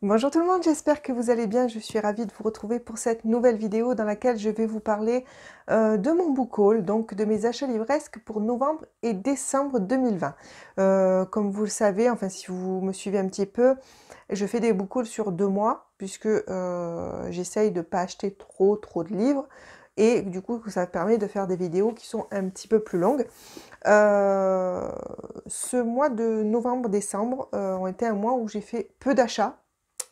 Bonjour tout le monde, j'espère que vous allez bien. Je suis ravie de vous retrouver pour cette nouvelle vidéo dans laquelle je vais vous parler euh, de mon book haul, donc de mes achats livresques pour novembre et décembre 2020. Euh, comme vous le savez, enfin si vous me suivez un petit peu, je fais des book hauls sur deux mois puisque euh, j'essaye de ne pas acheter trop trop de livres et du coup ça permet de faire des vidéos qui sont un petit peu plus longues. ce mois de novembre-décembre ont été un mois où j'ai fait peu d'achats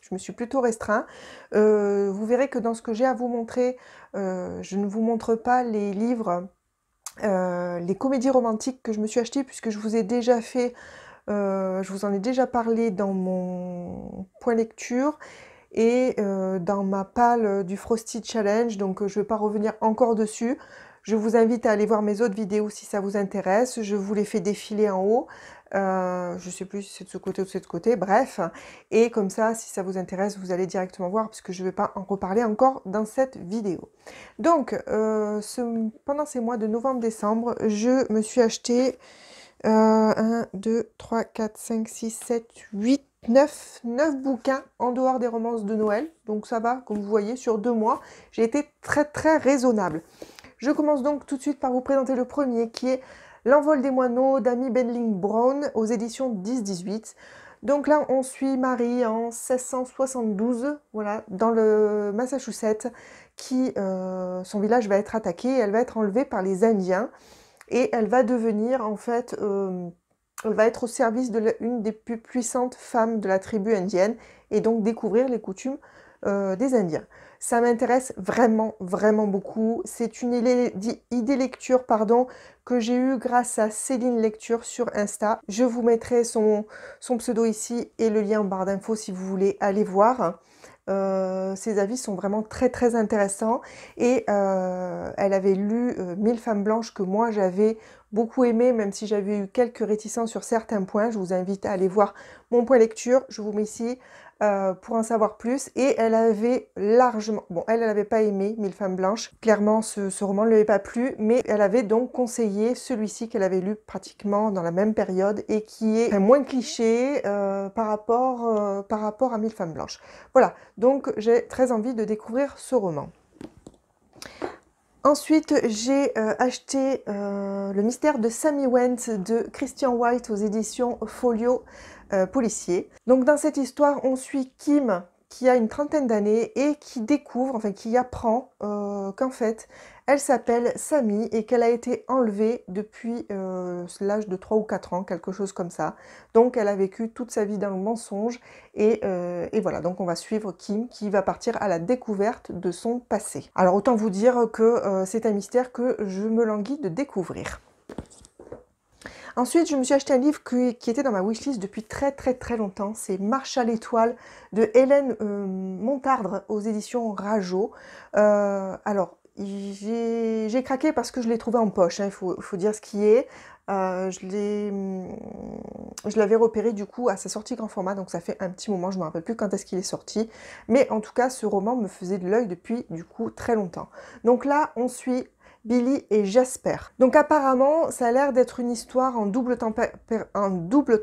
je me suis plutôt restreint. Euh, vous verrez que dans ce que j'ai à vous montrer, euh, je ne vous montre pas les livres, euh, les comédies romantiques que je me suis acheté puisque je vous ai déjà fait, je vous en ai déjà parlé dans mon point lecture et dans ma palle du Frosty Challenge, donc je ne vais pas revenir encore dessus. Je vous invite à aller voir mes autres vidéos si ça vous intéresse. Je vous les fais défiler en haut. Euh, je sais plus si c'est de ce côté ou de ce côté, bref. Et comme ça, si ça vous intéresse, vous allez directement voir, puisque je ne vais pas en reparler encore dans cette vidéo. Donc, euh, ce, pendant ces mois de novembre-décembre, je me suis acheté 1, 2, 3, 4, 5, 6, 7, 8, 9, 9 bouquins en dehors des romances de Noël. Donc ça va, comme vous voyez, sur deux mois, j'ai été très très raisonnable. Je commence donc tout de suite par vous présenter le premier qui est L'envol des moineaux d'Amy Benling Brown aux éditions 10-18. Donc là, on suit Marie en 1672, voilà, dans le Massachusetts, qui, euh, son village va être attaqué, elle va être enlevée par les Indiens, et elle va devenir, en fait, euh, elle va être au service de l'une des plus puissantes femmes de la tribu indienne, et donc découvrir les coutumes euh, des Indiens. Ça m'intéresse vraiment, vraiment beaucoup. C'est une idée lecture pardon, que j'ai eue grâce à Céline Lecture sur Insta. Je vous mettrai son, pseudo ici et le lien en barre d'infos si vous voulez aller voir. Euh, ses avis sont vraiment très très intéressants et euh, elle avait lu euh, Mille femmes blanches que moi j'avais beaucoup aimé même si j'avais eu quelques réticences sur certains points. Je vous invite à aller voir mon point lecture, je vous mets ici euh, pour en savoir plus. Et elle avait largement, bon, elle, elle n'avait pas aimé Mille femmes blanches. Clairement, ce, roman ne l'avait pas plu, mais elle avait donc conseillé celui-ci qu'elle avait lu pratiquement dans la même période et qui est moins cliché euh, par, rapport, euh, par rapport à Mille femmes blanches. Voilà, donc j'ai très envie de découvrir ce roman. Ensuite, j'ai acheté Le mystère de Sammy Went de Christian White aux éditions Folio. Euh, policier. Donc dans cette histoire, on suit Kim qui a une trentaine d'années et qui découvre, enfin qui apprend euh, qu'en fait elle s'appelle Samy et qu'elle a été enlevée depuis euh, l'âge de 3 ou 4 ans, quelque chose comme ça. Donc elle a vécu toute sa vie dans le mensonge et, et, voilà, donc on va suivre Kim qui va partir à la découverte de son passé. Alors autant vous dire que c'est un mystère que je me languis de découvrir. Ensuite, je me suis acheté un livre qui, était dans ma wishlist depuis très très très longtemps. C'est Marche à l'étoile de Hélène euh, Montardre aux éditions Rajo. Euh, alors, j'ai craqué parce que je l'ai trouvé en poche, il hein, faut, dire ce qui est. Euh, je l'avais repéré du coup à sa sortie grand format, donc ça fait un petit moment, je ne me rappelle plus quand est-ce qu'il est sorti. Mais en tout cas, ce roman me faisait de l'œil depuis du coup très longtemps. Donc là, on suit Billy et Jasper. Donc apparemment, ça a l'air d'être une histoire en double,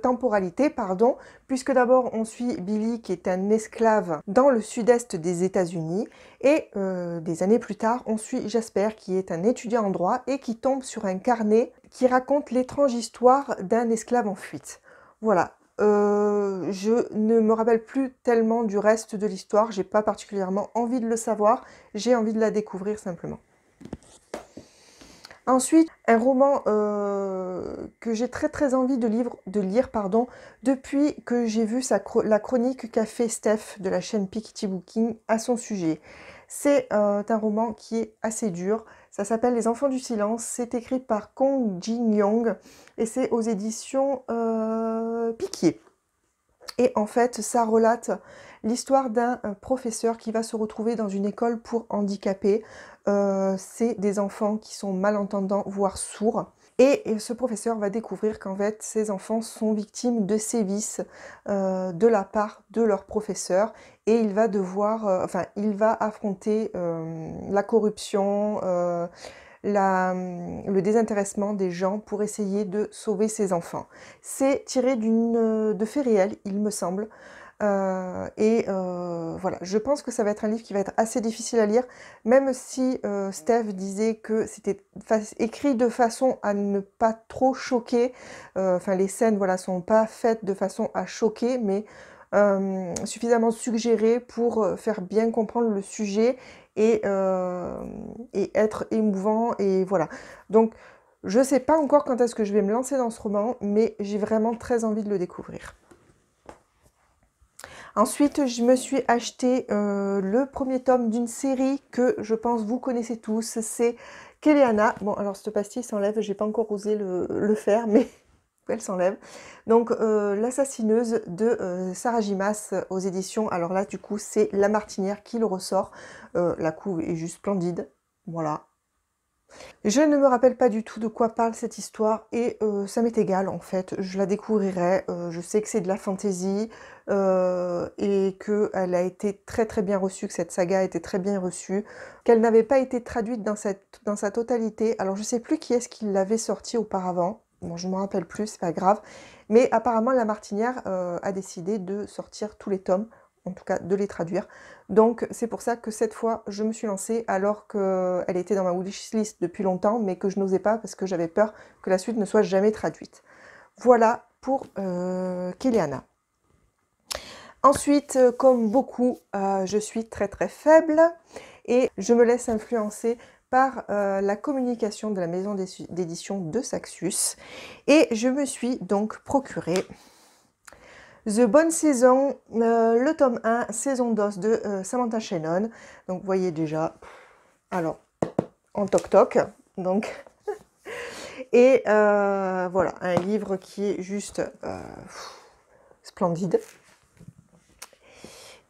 temporalité, pardon, puisque d'abord on suit Billy qui est un esclave dans le sud-est des États-Unis et euh, des années plus tard, on suit Jasper qui est un étudiant en droit et qui tombe sur un carnet qui raconte l'étrange histoire d'un esclave en fuite. Voilà, euh, je ne me rappelle plus tellement du reste de l'histoire, j'ai pas particulièrement envie de le savoir, j'ai envie de la découvrir simplement. Ensuite, un roman euh, que j'ai très très envie de, lire pardon, depuis que j'ai vu la chronique qu'a fait Steph de la chaîne Piketty Booking à son sujet. C'est euh, un roman qui est assez dur. Ça s'appelle Les Enfants du Silence. C'est écrit par Kong Jing Yong et c'est aux éditions euh, et en fait, ça relate l'histoire d'un euh, professeur qui va se retrouver dans une école pour handicapés. Euh, c'est des enfants qui sont malentendants, voire sourds. Et, ce professeur va découvrir qu'en fait, ces enfants sont victimes de sévices euh, de la part de leur professeur. Et il va devoir, enfin, il va affronter la corruption, Hum, le désintéressement des gens pour essayer de sauver ses enfants. C'est tiré d'une euh, de faits réels, il me semble. Euh, et euh, voilà, je pense que ça va être un livre qui va être assez difficile à lire, même si Steve disait que c'était écrit de façon à ne pas trop choquer. Enfin, les scènes, voilà, sont pas faites de façon à choquer, mais euh, suffisamment suggéré pour euh, faire bien comprendre le sujet euh, et, être émouvant et voilà. Donc je ne sais pas encore quand est-ce que je vais me lancer dans ce roman, mais j'ai vraiment très envie de le découvrir. Ensuite, je me suis acheté le premier tome d'une série que je pense vous connaissez tous, c'est Keliana. Bon, alors ce pastille s'enlève, j'ai pas encore osé le faire, mais elle s'enlève. Donc euh, L'assassineuse de euh, Sarah Gimas euh, aux éditions. Alors là du coup c'est La Martinière qui le ressort. la couve est juste splendide. Voilà. Je ne me rappelle pas du tout de quoi parle cette histoire et ça m'est égal en fait, je la découvrirai, je sais que c'est de la fantaisie et qu'elle a été très très bien reçue, que cette saga a été très bien reçue, qu'elle n'avait pas été traduite dans, sa totalité, alors je sais plus qui est-ce qui l'avait sortie auparavant, Bon, je ne me rappelle plus, c'est pas grave. Mais apparemment, la Martinière euh, a décidé de sortir tous les tomes, en tout cas de les traduire. Donc c'est pour ça que cette fois, je me suis lancée alors qu'elle était dans ma wishlist depuis longtemps, mais que je n'osais pas parce que j'avais peur que la suite ne soit jamais traduite. Voilà pour euh, Kiliana. Ensuite, euh, comme beaucoup, je suis très très faible et je me laisse influencer par euh, la communication de la maison d'édition de Saxus et je me suis donc procuré The Bonne Saison, euh, le tome 1, saison d'os de euh, Samantha Shannon. Donc vous voyez déjà, alors, en toc-toc, donc. et voilà, un livre qui est juste splendide.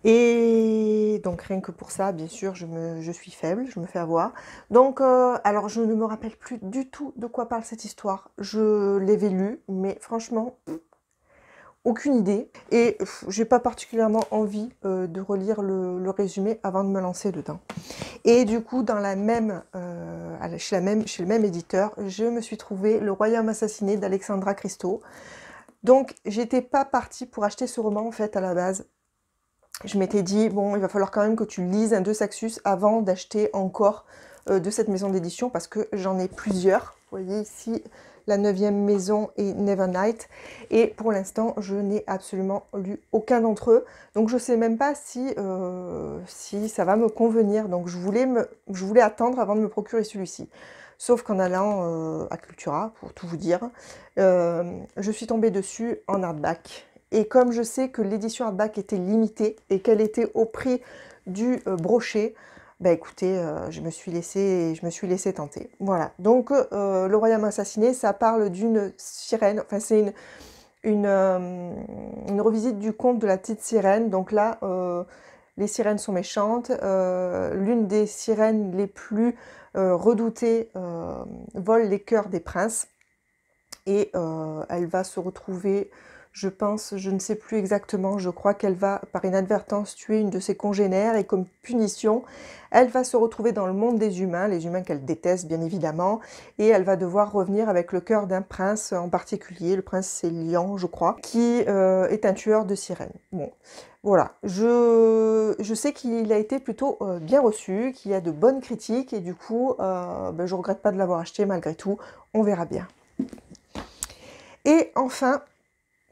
Et donc rien que pour ça, bien sûr, je, suis faible, je me fais avoir. Donc, euh, alors je ne me rappelle plus du tout de quoi parle cette histoire. Je l'avais lue, mais franchement, aucune idée. Et j'ai pas particulièrement envie euh, de relire le, résumé avant de me lancer dedans. Et du coup, dans la même, euh, chez, même, chez le même éditeur, je me suis trouvé Le Royaume assassiné d'Alexandra Christo. Donc, j'étais pas partie pour acheter ce roman en fait à la base je m'étais dit, bon, il va falloir quand même que tu lises un De Saxus avant d'acheter encore euh, de cette maison d'édition parce que j'en ai plusieurs. Vous voyez ici la neuvième maison et Never Et pour l'instant, je n'ai absolument lu aucun d'entre eux. Donc je ne sais même pas euh, si, ça va me convenir. Donc je voulais, je voulais attendre avant de me procurer celui-ci. Sauf qu'en allant euh, à Cultura, pour tout vous dire, je suis tombée dessus en hardback. Et comme je sais que l'édition hardback était limitée et qu'elle était au prix du euh, brochet, bah écoutez, euh, je, me suis laissée je me suis laissé tenter. Voilà. Donc, euh, Le Royaume Assassiné, ça parle d'une sirène. Enfin, c'est une, une, revisite du conte de la petite sirène. Donc là, les sirènes sont méchantes. L'une des sirènes les plus redoutées vole les cœurs des princes. Et elle va se retrouver je pense, je ne sais plus exactement, je crois qu'elle va par inadvertance tuer une de ses congénères et comme punition, elle va se retrouver dans le monde des humains, les humains qu'elle déteste bien évidemment, et elle va devoir revenir avec le cœur d'un prince en particulier, le prince Célian je crois, qui euh, est un tueur de sirènes. Bon. Voilà, je, sais qu'il a été plutôt euh, bien reçu, qu'il y a de bonnes critiques et du coup, euh, ben, je regrette pas de l'avoir acheté malgré tout, on verra bien. Et enfin,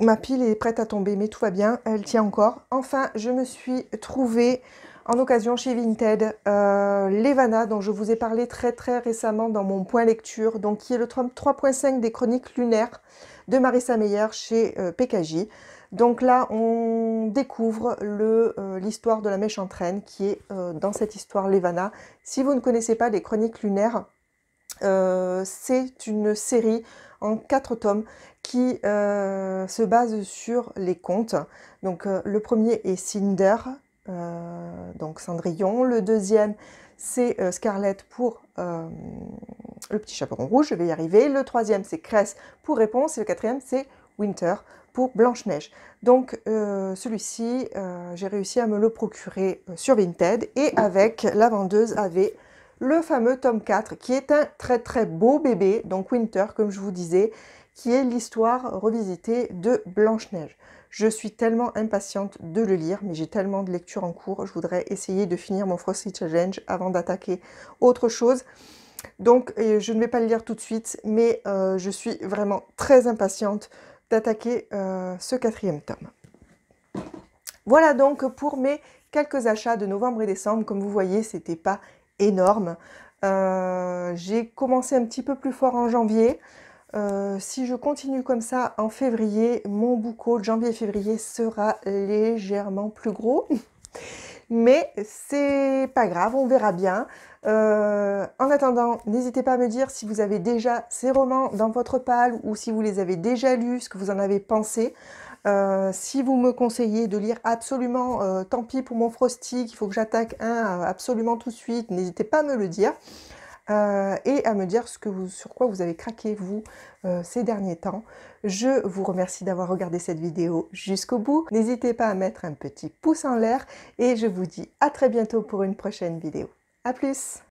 ma pile est prête à tomber, mais tout va bien, elle tient encore. Enfin, je me suis trouvée en occasion chez Vinted euh, l'Evana, dont je vous ai parlé très très récemment dans mon point lecture, donc qui est le 3.5 des chroniques lunaires de Marissa Meyer chez euh, PKJ. Donc là, on découvre euh, l'histoire de la méchante reine qui est dans cette histoire l'Evana. Si vous ne connaissez pas les chroniques lunaires, c'est une série en quatre tomes qui euh, se basent sur les contes. Donc euh, le premier est Cinder, euh, donc Cendrillon. Le deuxième, c'est Scarlett pour le petit chaperon rouge, je vais y arriver. Le troisième, c'est Cress pour réponse. Et le quatrième, c'est Winter pour Blanche-Neige. Donc celui-ci, j'ai réussi à me le procurer sur Vinted et avec la vendeuse avait le fameux tome 4, qui est un très très beau bébé, donc Winter, comme je vous disais, qui est l'histoire revisitée de Blanche-Neige. Je suis tellement impatiente de le lire, mais j'ai tellement de lectures en cours, je voudrais essayer de finir mon Frosty Challenge avant d'attaquer autre chose. Donc je ne vais pas le lire tout de suite, mais euh, je suis vraiment très impatiente d'attaquer euh, ce quatrième tome. Voilà donc pour mes quelques achats de novembre et décembre. Comme vous voyez, c'était pas énorme. Euh, j'ai commencé un petit peu plus fort en janvier. Euh, si je continue comme ça en février, mon boucau de janvier-février sera légèrement plus gros. Mais c'est pas grave, on verra bien. Euh, en attendant, n'hésitez pas à me dire si vous avez déjà ces romans dans votre pal, ou si vous les avez déjà lus, ce que vous en avez pensé. Euh, si vous me conseillez de lire absolument euh, Tant pis pour mon Frosty, il faut que j'attaque un euh, absolument tout de suite, n'hésitez pas à me le dire. et à me dire ce sur quoi vous avez craqué vous ces derniers temps. Je vous remercie d'avoir regardé cette vidéo jusqu'au bout. N'hésitez pas à mettre un petit pouce en l'air et je vous dis à très bientôt pour une prochaine vidéo. A plus